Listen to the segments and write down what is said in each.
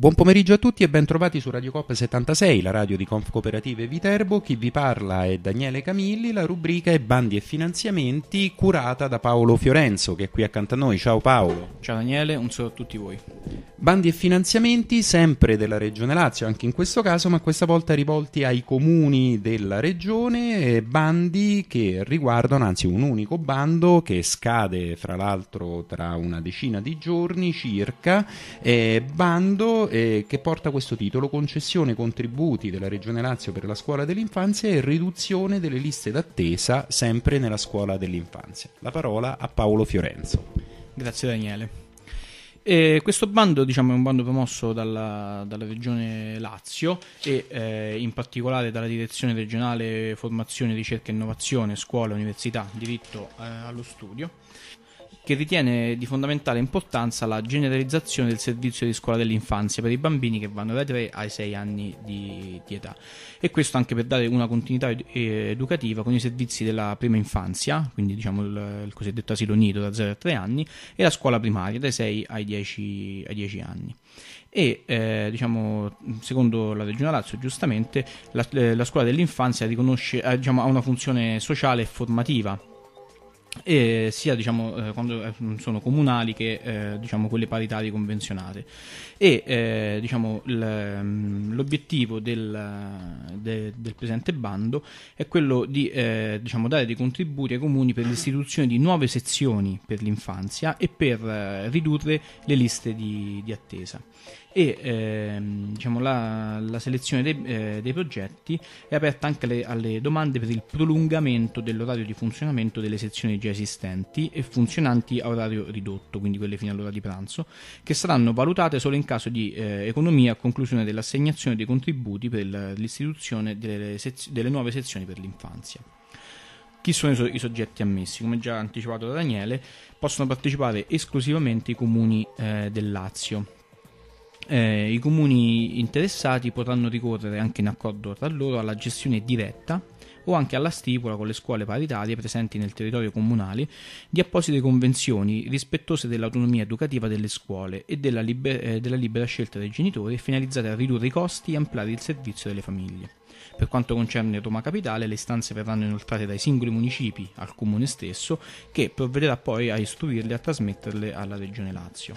Buon pomeriggio a tutti e ben trovati su Radio Cop 76, la radio di Conf Cooperative Viterbo. Chi vi parla è Daniele Camilli, la rubrica è Bandi e finanziamenti curata da Paolo Fiorenzo che è qui accanto a noi. Ciao Paolo. Ciao Daniele, un saluto a tutti voi. Bandi e finanziamenti sempre della Regione Lazio, anche in questo caso, ma questa volta rivolti ai comuni della Regione, eh, bandi che riguardano, anzi un unico bando che scade fra l'altro tra una decina di giorni circa, eh, bando eh, che porta questo titolo concessione contributi della Regione Lazio per la scuola dell'infanzia e riduzione delle liste d'attesa sempre nella scuola dell'infanzia. La parola a Paolo Fiorenzo. Grazie Daniele. Eh, questo bando diciamo, è un bando promosso dalla, dalla Regione Lazio e eh, in particolare dalla Direzione Regionale Formazione, Ricerca e Innovazione, Scuola, Università, Diritto eh, allo Studio che ritiene di fondamentale importanza la generalizzazione del servizio di scuola dell'infanzia per i bambini che vanno dai 3 ai 6 anni di, di età e questo anche per dare una continuità ed- eh, educativa con i servizi della prima infanzia, quindi diciamo il, il cosiddetto asilo nido da 0 a 3 anni e la scuola primaria dai 6 ai 10, ai 10 anni e eh, diciamo, secondo la Regione Lazio giustamente la, eh, la scuola dell'infanzia riconosce, eh, diciamo, ha una funzione sociale e formativa e sia diciamo, eh, quando eh, sono comunali che eh, diciamo, quelle paritarie convenzionate e eh, diciamo, mm, l'obiettivo del, de, del, presente bando è quello di eh, diciamo, dare dei contributi ai comuni per l'istituzione di nuove sezioni per l'infanzia e per eh, ridurre le liste di, di attesa e ehm, diciamo, la, la, selezione dei, eh, dei, progetti è aperta anche alle, alle, domande per il prolungamento dell'orario di funzionamento delle sezioni già esistenti e funzionanti a orario ridotto, quindi quelle fino all'ora di pranzo, che saranno valutate solo in caso di eh, economia a conclusione dell'assegnazione dei contributi per l'istituzione delle, sez- delle nuove sezioni per l'infanzia. Chi sono i, soggetti ammessi? Come già anticipato da Daniele, possono partecipare esclusivamente i comuni eh, del Lazio eh, i comuni interessati potranno ricorrere anche in accordo tra loro alla gestione diretta o anche alla stipula con le scuole paritarie presenti nel territorio comunale di apposite convenzioni rispettose dell'autonomia educativa delle scuole e della, liber- eh, della libera scelta dei genitori finalizzate a ridurre i costi e ampliare il servizio delle famiglie. Per quanto concerne Roma Capitale, le istanze verranno inoltrate dai singoli municipi al comune stesso, che provvederà poi a istruirle e a trasmetterle alla Regione Lazio.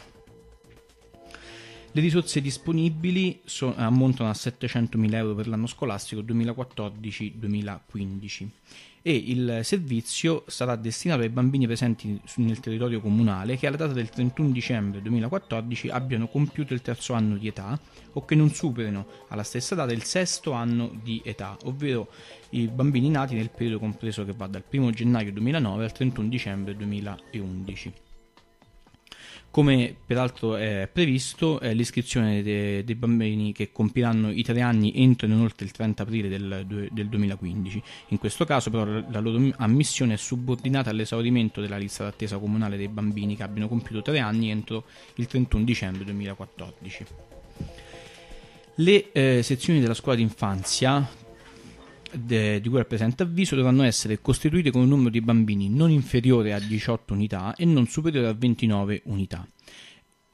Le risorse disponibili so, ammontano a 700.000 euro per l'anno scolastico 2014-2015 e il servizio sarà destinato ai bambini presenti nel territorio comunale che alla data del 31 dicembre 2014 abbiano compiuto il terzo anno di età o che non superino alla stessa data il sesto anno di età, ovvero i bambini nati nel periodo compreso che va dal 1 gennaio 2009 al 31 dicembre 2011. Come peraltro è previsto, eh, l'iscrizione dei, dei bambini che compiranno i tre anni entro e non oltre il 30 aprile del, del, 2015. In questo caso, però, la loro ammissione è subordinata all'esaurimento della lista d'attesa comunale dei bambini che abbiano compiuto tre anni entro il 31 dicembre 2014. Le eh, sezioni della scuola d'infanzia de, di cui al presente avviso dovranno essere costituite con un numero di bambini non inferiore a 18 unità e non superiore a 29 unità.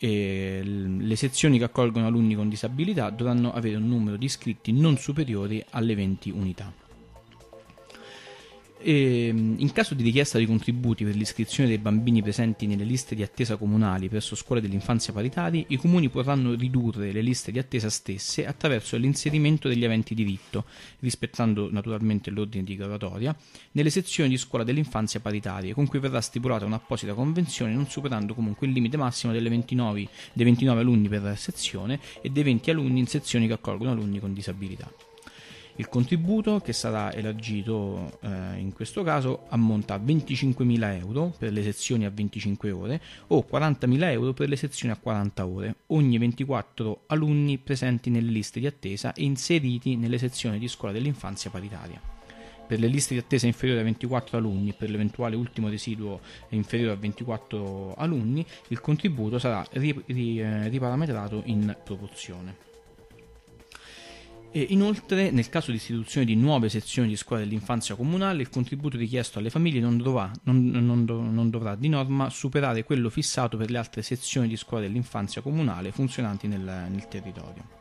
E le sezioni che accolgono alunni con disabilità dovranno avere un numero di iscritti non superiore alle 20 unità. E, ehm, in caso di richiesta di contributi per l'iscrizione dei bambini presenti nelle liste di attesa comunali presso scuole dell'infanzia paritari, i comuni potranno ridurre le liste di attesa stesse attraverso l'inserimento degli aventi diritto, rispettando naturalmente l'ordine di graduatoria, nelle sezioni di scuola dell'infanzia paritarie, con cui verrà stipulata un'apposita convenzione non superando comunque il limite massimo 29, dei 29 alunni per sezione e dei 20 alunni in sezioni che accolgono alunni con disabilità. Il contributo che sarà elargito eh, in questo caso ammonta a 25.000 euro per le sezioni a 25 ore o 40.000 euro per le sezioni a 40 ore. Ogni 24 alunni presenti nelle liste di attesa e inseriti nelle sezioni di scuola dell'infanzia paritaria per le liste di attesa inferiori a 24 alunni e per l'eventuale ultimo residuo inferiore a 24 alunni, il contributo sarà eh, riparametrato in proporzione. E inoltre, nel caso di istituzione di nuove sezioni di scuola dell'infanzia comunale, il contributo richiesto alle famiglie non dovrà, non, non, non dovrà, di norma superare quello fissato per le altre sezioni di scuola dell'infanzia comunale funzionanti nel, nel territorio.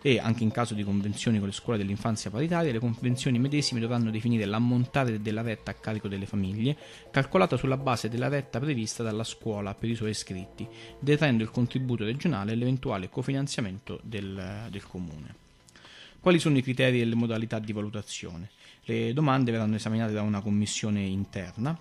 E anche in caso di convenzioni con le scuole dell'infanzia paritaria, le convenzioni medesime dovranno definire l'ammontare della retta a carico delle famiglie, calcolata sulla base della retta prevista dalla scuola per i suoi iscritti, detraendo il contributo regionale e l'eventuale cofinanziamento del, del comune. Quali sono i criteri e le modalità di valutazione? Le domande verranno esaminate da una commissione interna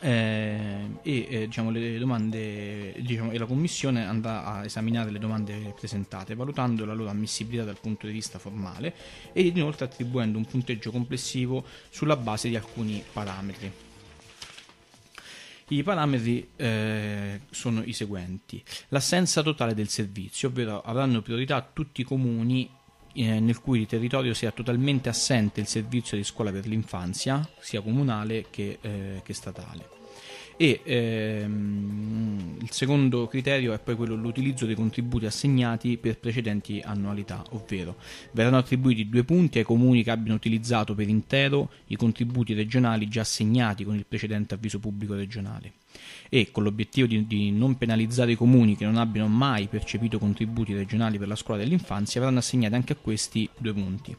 eh, e, eh, diciamo, domande, diciamo, e la commissione andrà a esaminare le domande presentate valutando la loro ammissibilità dal punto di vista formale e inoltre attribuendo un punteggio complessivo sulla base di alcuni parametri. I parametri eh, sono i seguenti: l'assenza totale del servizio, ovvero avranno priorità tutti i comuni eh, nel cui territorio sia totalmente assente il servizio di scuola per l'infanzia, sia comunale che, eh, che statale. E ehm, il secondo criterio è poi quello dell'utilizzo dei contributi assegnati per precedenti annualità, ovvero verranno attribuiti due punti ai comuni che abbiano utilizzato per intero i contributi regionali già assegnati con il precedente avviso pubblico regionale e con l'obiettivo di, di, non penalizzare i comuni che non abbiano mai percepito contributi regionali per la scuola dell'infanzia, verranno assegnati anche a questi due punti.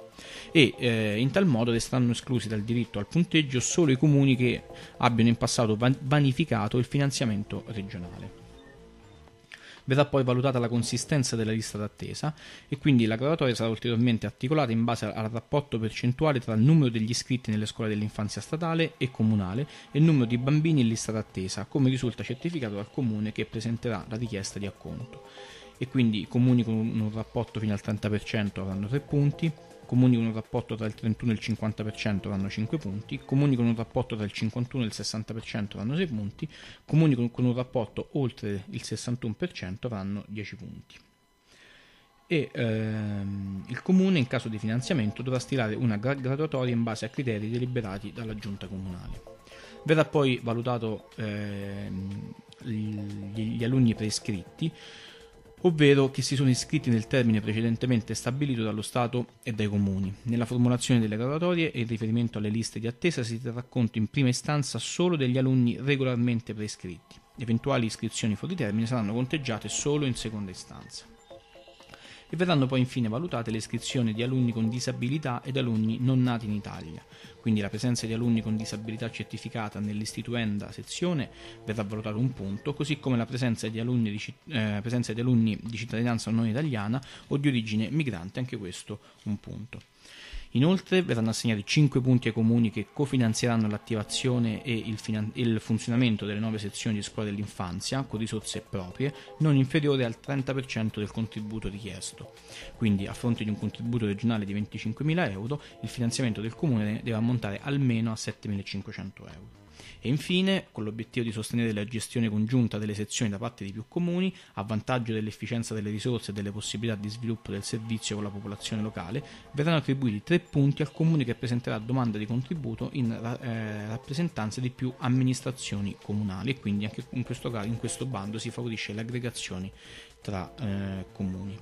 E eh, in tal modo resteranno esclusi dal diritto al punteggio solo i comuni che abbiano in passato van- pianificato il finanziamento regionale. Verrà poi valutata la consistenza della lista d'attesa e quindi la graduatoria sarà ulteriormente articolata in base al rapporto percentuale tra il numero degli iscritti nelle scuole dell'infanzia statale e comunale e il numero di bambini in lista d'attesa, come risulta certificato dal comune che presenterà la richiesta di acconto. E quindi i comuni con un rapporto fino al 30% avranno 3 punti, comuni con un rapporto tra il 31 e il 50% vanno 5 punti, comuni con un rapporto tra il 51 e il 60% vanno 6 punti, comuni con un rapporto oltre il 61% vanno 10 punti. E ehm, il comune, in caso di finanziamento, dovrà stilare una graduatoria in base a criteri deliberati dalla giunta comunale. Verrà poi valutato ehm, gli, gli alunni prescritti ovvero che si sono iscritti nel termine precedentemente stabilito dallo Stato e dai comuni. Nella formulazione delle graduatorie e in riferimento alle liste di attesa si terrà conto in prima istanza solo degli alunni regolarmente prescritti. Eventuali iscrizioni fuori termine saranno conteggiate solo in seconda istanza e verranno poi infine valutate le iscrizioni di alunni con disabilità ed alunni non nati in Italia. Quindi la presenza di alunni con disabilità certificata nell'istituenda sezione verrà valutata un punto, così come la presenza di alunni di, eh, presenza di, alunni di cittadinanza non italiana o di origine migrante, anche questo un punto. Inoltre verranno assegnati 5 punti ai comuni che cofinanzieranno l'attivazione e il, finan- il funzionamento delle nuove sezioni di scuola dell'infanzia con risorse proprie non inferiore al 30% del contributo richiesto. Quindi a fronte di un contributo regionale di 25.000 euro il finanziamento del comune deve ammontare almeno a 7.500 euro e infine con l'obiettivo di sostenere la gestione congiunta delle sezioni da parte di più comuni a vantaggio dell'efficienza delle risorse e delle possibilità di sviluppo del servizio con la popolazione locale, verranno attribuiti tre punti al comune che presenterà domanda di contributo in eh, rappresentanza di più amministrazioni comunali e quindi anche in questo, caso, in questo bando si favorisce l'aggregazione tra eh, comuni.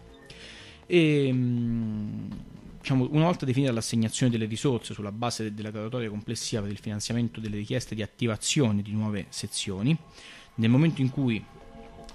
E, ehm, mh, diciamo, una volta definita l'assegnazione delle risorse sulla base de- della graduatoria complessiva per il finanziamento delle richieste di attivazione di nuove sezioni, nel momento in cui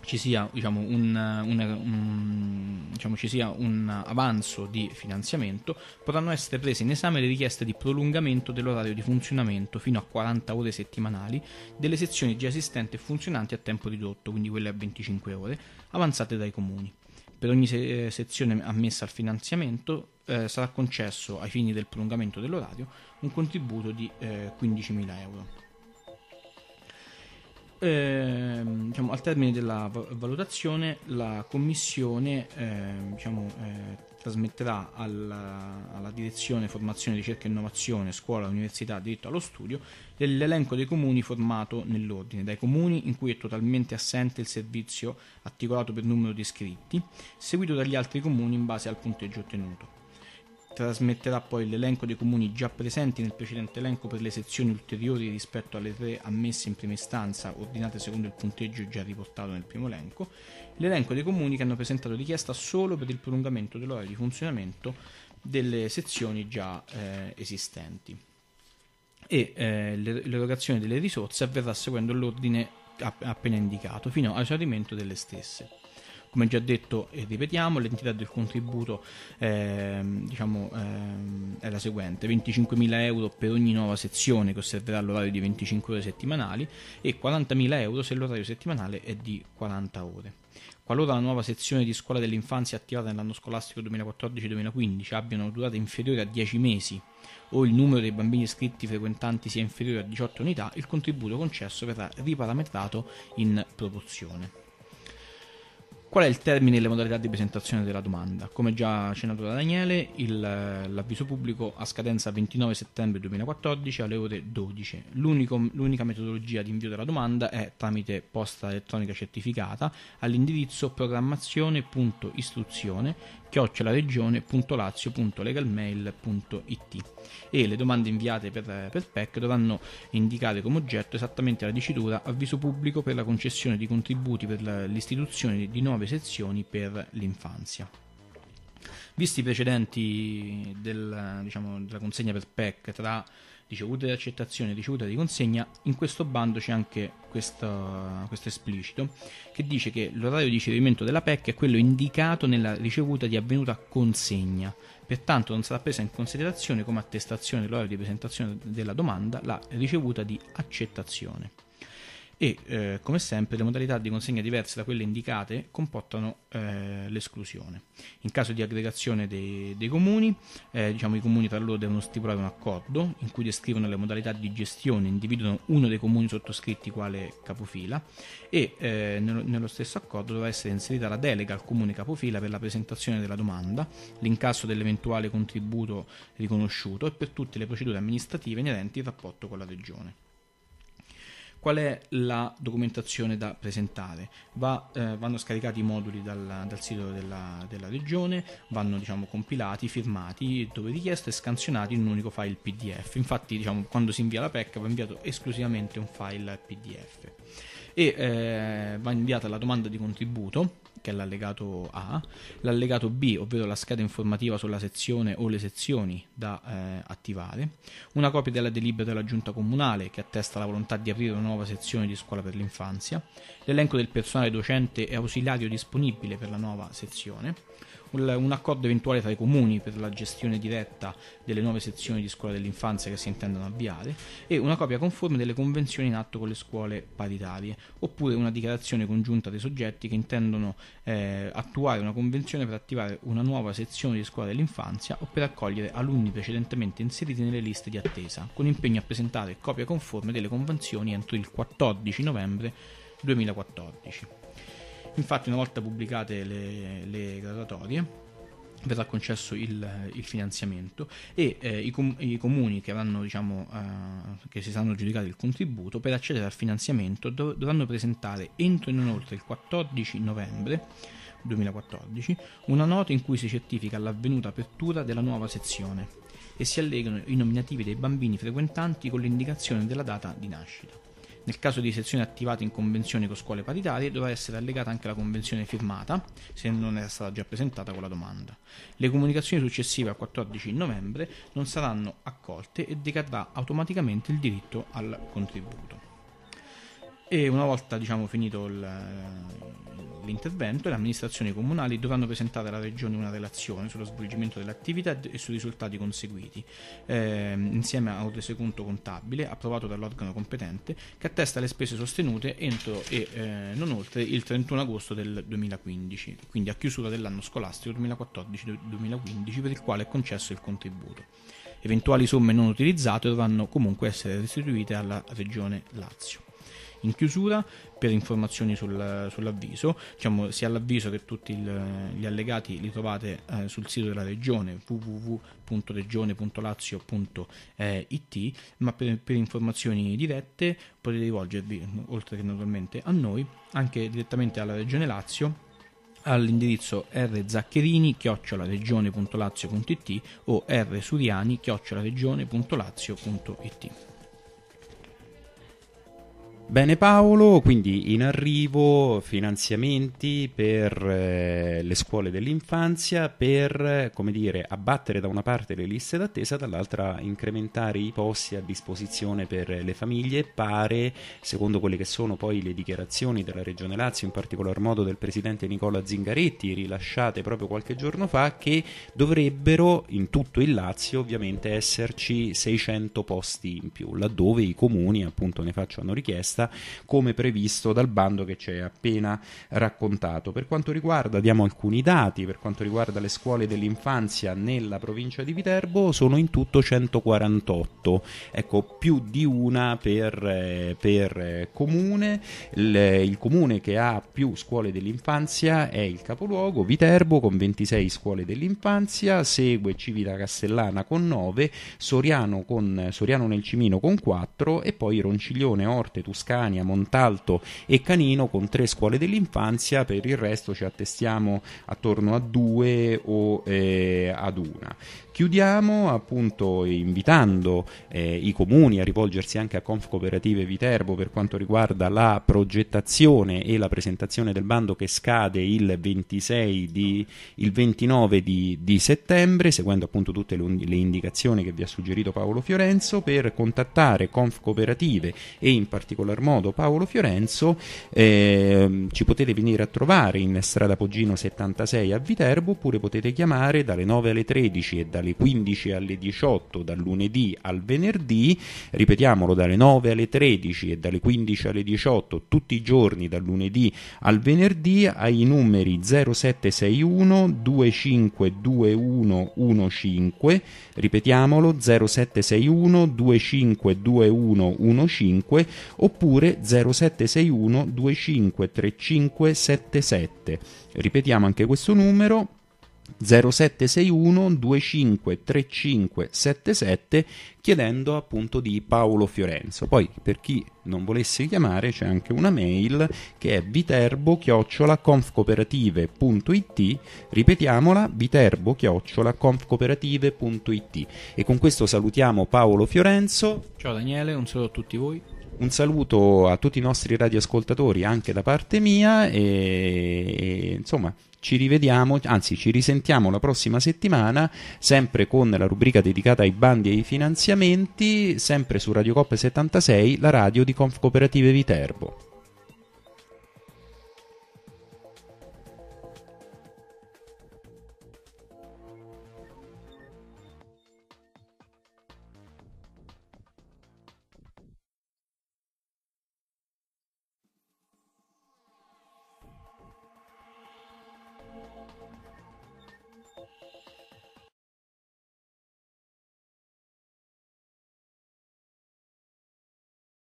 ci sia, diciamo, un, un, un, diciamo, ci sia un, avanzo di finanziamento, potranno essere prese in esame le richieste di prolungamento dell'orario di funzionamento fino a 40 ore settimanali delle sezioni già esistenti e funzionanti a tempo ridotto, quindi quelle a 25 ore, avanzate dai comuni. Per ogni se- eh, sezione ammessa al finanziamento eh, sarà concesso, ai fini del prolungamento dell'orario, un contributo di eh, 15.000 euro. Eh, diciamo, al termine della valutazione la commissione eh, diciamo, eh, trasmetterà alla, alla direzione formazione, ricerca e innovazione, scuola, università, diritto allo studio, l'elenco dei comuni formato nell'ordine, dai comuni in cui è totalmente assente il servizio articolato per numero di iscritti, seguito dagli altri comuni in base al punteggio ottenuto trasmetterà poi l'elenco dei comuni già presenti nel precedente elenco per le sezioni ulteriori rispetto alle tre ammesse in prima istanza, ordinate secondo il punteggio già riportato nel primo elenco, l'elenco dei comuni che hanno presentato richiesta solo per il prolungamento dell'ora di funzionamento delle sezioni già eh, esistenti. E eh, l'erogazione delle risorse avverrà seguendo l'ordine appena indicato, fino al delle stesse. Come già detto e ripetiamo, l'entità del contributo eh, diciamo, eh, è la seguente: 25.000 euro per ogni nuova sezione che osserverà l'orario di 25 ore settimanali e 40.000 euro se l'orario settimanale è di 40 ore. Qualora la nuova sezione di scuola dell'infanzia attivata nell'anno scolastico 2014-2015 abbia una durata inferiore a 10 mesi o il numero dei bambini iscritti frequentanti sia inferiore a 18 unità, il contributo concesso verrà riparametrato in proporzione. Qual è il termine e le modalità di presentazione della domanda? Come già accennato da Daniele, il, l'avviso pubblico ha scadenza 29 settembre 2014 alle ore 12. L'unico, l'unica metodologia di invio della domanda è tramite posta elettronica certificata all'indirizzo programmazione.istruzione chiocciolaregione.lazio.legalmail.it e le domande inviate per, per PEC dovranno indicare come oggetto esattamente la dicitura avviso pubblico per la concessione di contributi per l'istituzione di nuove sezioni per l'infanzia. Visti i precedenti del, diciamo, della consegna per PEC tra ricevuta di accettazione, ricevuta di consegna, in questo bando c'è anche questo, questo esplicito che dice che l'orario di ricevimento della PEC è quello indicato nella ricevuta di avvenuta consegna, pertanto non sarà presa in considerazione come attestazione dell'orario di presentazione della domanda la ricevuta di accettazione e eh, come sempre le modalità di consegna diverse da quelle indicate comportano eh, l'esclusione. In caso di aggregazione dei, dei comuni, eh, diciamo, i comuni tra loro devono stipulare un accordo in cui descrivono le modalità di gestione, individuano uno dei comuni sottoscritti quale capofila e eh, nello, nello, stesso accordo dovrà essere inserita la delega al comune capofila per la presentazione della domanda, l'incasso dell'eventuale contributo riconosciuto e per tutte le procedure amministrative inerenti al rapporto con la regione. Qual è la documentazione da presentare? Va, eh, vanno scaricati i moduli dal, dal sito della, della, regione, vanno diciamo, compilati, firmati dove richiesto e scansionati in un unico file PDF. Infatti, diciamo, quando si invia la PEC va inviato esclusivamente un file PDF e eh, va inviata la domanda di contributo che è l'allegato A, l'allegato B, ovvero la scheda informativa sulla sezione o le sezioni da eh, attivare, una copia della delibera della giunta comunale che attesta la volontà di aprire una nuova sezione di scuola per l'infanzia, l'elenco del personale docente e ausiliario disponibile per la nuova sezione, un accordo eventuale tra i comuni per la gestione diretta delle nuove sezioni di scuola dell'infanzia che si intendono avviare e una copia conforme delle convenzioni in atto con le scuole paritarie, oppure una dichiarazione congiunta dei soggetti che intendono eh, attuare una convenzione per attivare una nuova sezione di scuola dell'infanzia o per accogliere alunni precedentemente inseriti nelle liste di attesa, con impegno a presentare copia conforme delle convenzioni entro il 14 novembre 2014. Infatti, una volta pubblicate le, le graduatorie, verrà concesso il, il finanziamento e eh, i, com- i, comuni che, avranno, diciamo, eh, che si saranno giudicati il contributo per accedere al finanziamento dov- dovranno presentare entro e non oltre il 14 novembre 2014 una nota in cui si certifica l'avvenuta apertura della nuova sezione e si allegano i nominativi dei bambini frequentanti con l'indicazione della data di nascita. Nel caso di sezioni attivate in convenzione con scuole paritarie dovrà essere allegata anche la convenzione firmata, se non era stata già presentata con la domanda. Le comunicazioni successive al 14 novembre non saranno accolte e decadrà automaticamente il diritto al contributo e una volta diciamo, finito il, l'intervento le amministrazioni comunali dovranno presentare alla Regione una relazione sullo svolgimento dell'attività e sui risultati conseguiti, ehm, insieme a un resoconto contabile approvato dall'organo competente che attesta le spese sostenute entro e eh, non oltre il 31 agosto del 2015, quindi a chiusura dell'anno scolastico 2014-2015 per il quale è concesso il contributo. Eventuali somme non utilizzate dovranno comunque essere restituite alla Regione Lazio. In chiusura, per informazioni sul, sull'avviso, diciamo, sia l'avviso che tutti il, gli allegati li trovate eh, sul sito della regione www.regione.lazio.it, ma per, per informazioni dirette potete rivolgervi, oltre che naturalmente a noi, anche direttamente alla regione Lazio all'indirizzo rzaccherini chiocciolaregione.lazio.it o rsuriani chiocciolaregione.lazio.it. Bene Paolo, quindi in arrivo finanziamenti per eh, le scuole dell'infanzia per, eh, come dire, abbattere da una parte le liste d'attesa, dall'altra incrementare i posti a disposizione per le famiglie, pare, secondo quelle che sono poi le dichiarazioni della Regione Lazio, in particolar modo del Presidente Nicola Zingaretti, rilasciate proprio qualche giorno fa, che dovrebbero in tutto il Lazio ovviamente esserci 600 posti in più, laddove i comuni, appunto ne facciano richiesta, vista come previsto dal bando che ci è appena raccontato. Per quanto riguarda, diamo alcuni dati, per quanto riguarda le scuole dell'infanzia nella provincia di Viterbo sono in tutto 148, ecco più di una per, eh, per eh, comune, il, il comune che ha più scuole dell'infanzia è il capoluogo Viterbo con 26 scuole dell'infanzia, segue Civita Castellana con 9, Soriano, con, Soriano nel Cimino con 4 e poi Ronciglione, Orte, Tuscana Ascania, Montalto e Canino con tre scuole dell'infanzia, per il resto ci attestiamo attorno a due o eh, ad una. Chiudiamo appunto invitando eh, i comuni a rivolgersi anche a Conf Cooperative Viterbo per quanto riguarda la progettazione e la presentazione del bando che scade il, di, il 29 di, di, settembre, seguendo appunto tutte le, le, indicazioni che vi ha suggerito Paolo Fiorenzo, per contattare Conf Cooperative e in particolar particolar modo Paolo Fiorenzo, eh, ci potete venire a trovare in strada Poggino 76 a Viterbo oppure potete chiamare dalle 9 alle 13 e dalle 15 alle 18 dal lunedì al venerdì, ripetiamolo dalle 9 alle 13 e dalle 15 alle 18 tutti i giorni dal lunedì al venerdì ai numeri 0761 2521 15, ripetiamolo 0761 2521 15 oppure oppure 0761 253577. Ripetiamo anche questo numero 0761 253577 chiedendo appunto di Paolo Fiorenzo. Poi per chi non volesse chiamare c'è anche una mail che è viterbo-confcooperative.it ripetiamola viterbo-confcooperative.it e con questo salutiamo Paolo Fiorenzo. Ciao Daniele, un saluto a tutti voi. Un saluto a tutti i nostri radioascoltatori anche da parte mia e, e insomma ci rivediamo, anzi ci risentiamo la prossima settimana, sempre con la rubrica dedicata ai bandi e ai finanziamenti, sempre su Radio Coppe 76, la radio di Conf Cooperative Viterbo.